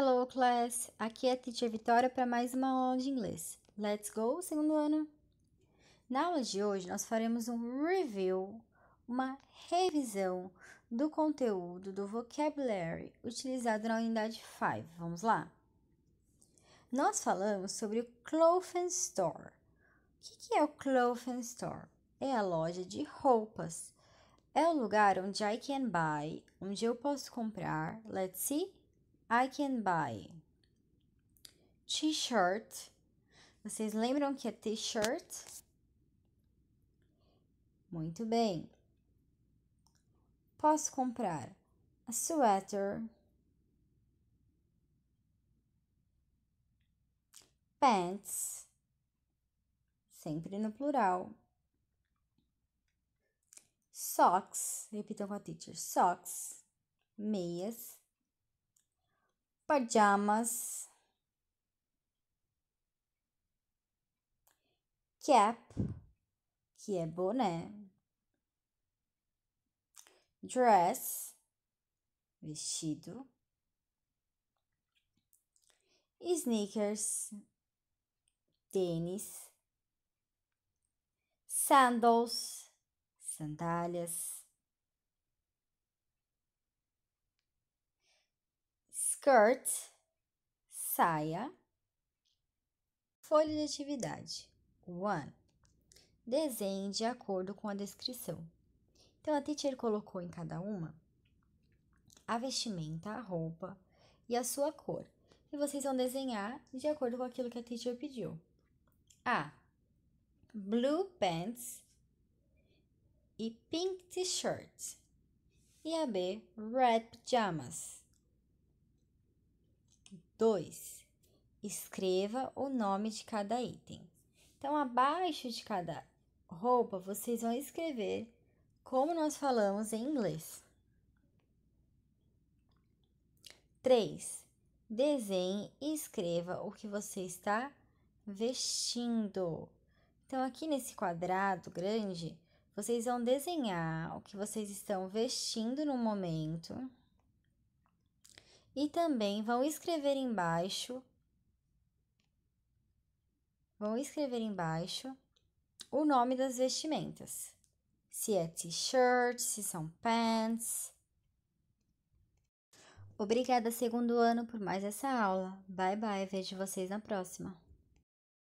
Hello class, aqui é a Teacher Vitória para mais uma aula de inglês. Let's go, segundo ano. Na aula de hoje nós faremos um review, uma revisão do conteúdo do vocabulary utilizado na unidade 5. Vamos lá? Nós falamos sobre o clothing store. O que é o clothing store? É a loja de roupas. É o lugar onde I can buy, onde eu posso comprar, let's see, I can buy. T-shirt. Vocês lembram que é t-shirt? Muito bem. Posso comprar a sweater, pants, sempre no plural. Socks, repitam com a teacher, socks, meias, pajamas, cap, que é boné, dress, vestido, sneakers, tênis, sandals, sandálias. skirt, saia. Folha de atividade. one Desenhe de acordo com a descrição. Então, a teacher colocou em cada uma a vestimenta, a roupa e a sua cor. E vocês vão desenhar de acordo com aquilo que a teacher pediu. A. Blue pants e pink t-shirt. E a B. Red pajamas. 2. Escreva o nome de cada item. Então, abaixo de cada roupa, vocês vão escrever como nós falamos em inglês. 3. Desenhe e escreva o que você está vestindo. Então, aqui nesse quadrado grande, vocês vão desenhar o que vocês estão vestindo no momento. E também vão escrever embaixo vão escrever embaixo o nome das vestimentas. Se é t-shirt, se são pants. Obrigada, segundo ano, por mais essa aula. Bye bye, vejo vocês na próxima.